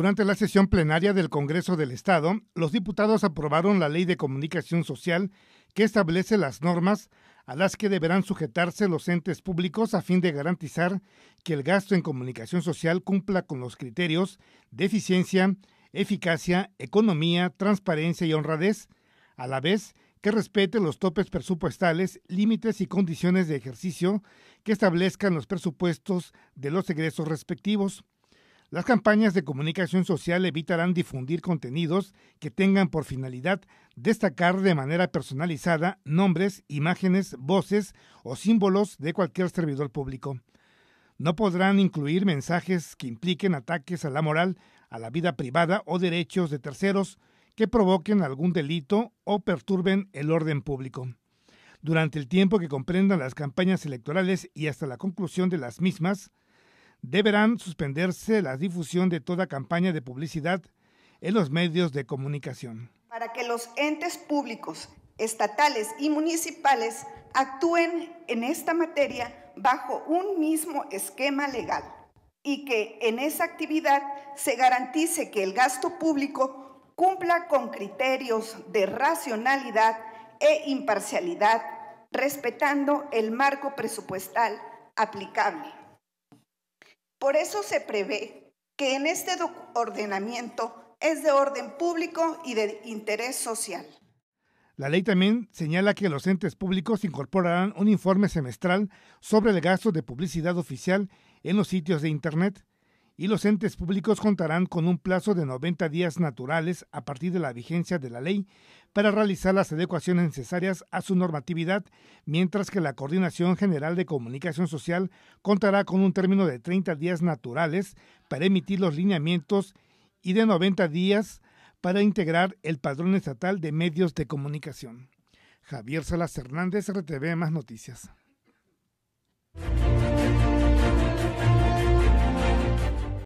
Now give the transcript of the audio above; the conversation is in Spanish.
Durante la sesión plenaria del Congreso del Estado, los diputados aprobaron la Ley de Comunicación Social que establece las normas a las que deberán sujetarse los entes públicos a fin de garantizar que el gasto en comunicación social cumpla con los criterios de eficiencia, eficacia, economía, transparencia y honradez, a la vez que respete los topes presupuestales, límites y condiciones de ejercicio que establezcan los presupuestos de los egresos respectivos. Las campañas de comunicación social evitarán difundir contenidos que tengan por finalidad destacar de manera personalizada nombres, imágenes, voces o símbolos de cualquier servidor público. No podrán incluir mensajes que impliquen ataques a la moral, a la vida privada o derechos de terceros que provoquen algún delito o perturben el orden público. Durante el tiempo que comprendan las campañas electorales y hasta la conclusión de las mismas, deberán suspenderse la difusión de toda campaña de publicidad en los medios de comunicación. Para que los entes públicos, estatales y municipales actúen en esta materia bajo un mismo esquema legal y que en esa actividad se garantice que el gasto público cumpla con criterios de racionalidad e imparcialidad, respetando el marco presupuestal aplicable. Por eso se prevé que en este ordenamiento es de orden público y de interés social. La ley también señala que los entes públicos incorporarán un informe semestral sobre el gasto de publicidad oficial en los sitios de Internet y los entes públicos contarán con un plazo de 90 días naturales a partir de la vigencia de la ley para realizar las adecuaciones necesarias a su normatividad, mientras que la Coordinación General de Comunicación Social contará con un término de 30 días naturales para emitir los lineamientos y de 90 días para integrar el Padrón Estatal de Medios de Comunicación. Javier Salas Hernández, RTV Más Noticias.